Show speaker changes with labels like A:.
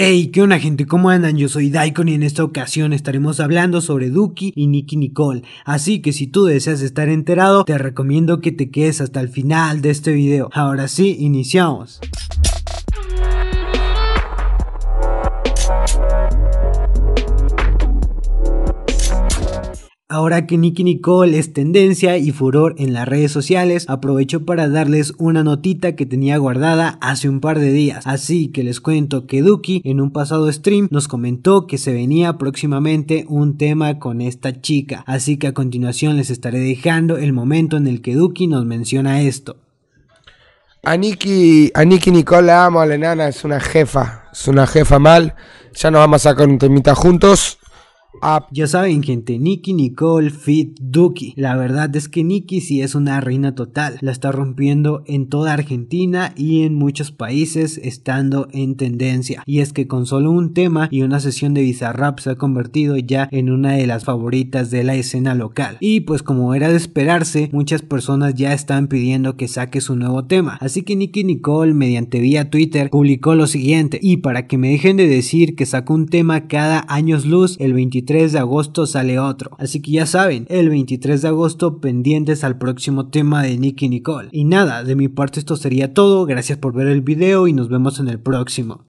A: Hey, ¿qué onda gente? ¿Cómo andan? Yo soy Daikon y en esta ocasión estaremos hablando sobre Duki y Nicky Nicole. Así que si tú deseas estar enterado, te recomiendo que te quedes hasta el final de este video. Ahora sí, iniciamos. Ahora que Nicky Nicole es tendencia y furor en las redes sociales, aprovecho para darles una notita que tenía guardada hace un par de días. Así que les cuento que Duki en un pasado stream nos comentó que se venía próximamente un tema con esta chica. Así que a continuación les estaré dejando el momento en el que Duki nos menciona esto. A Nicky, a Nicky Nicole la amo, la enana es una jefa, es una jefa mal. Ya nos vamos a sacar un temita juntos. Ya saben, gente, Nicky Nicole, Fit, Duki. La verdad es que Nicky sí es una reina total. La está rompiendo en toda Argentina y en muchos países, estando en tendencia. Y es que con solo un tema y una sesión de Bizarrap se ha convertido ya en una de las favoritas de la escena local. Y pues como era de esperarse, muchas personas ya están pidiendo que saque su nuevo tema. Así que Nicky Nicole, mediante vía Twitter, publicó lo siguiente. Y para que me dejen de decir que sacó un tema cada años luz, el 23 de agosto sale otro. Así que ya saben, el 23 de agosto pendientes al próximo tema de Nicky Nicole. Y nada, de mi parte esto sería todo. Gracias por ver el video y nos vemos en el próximo.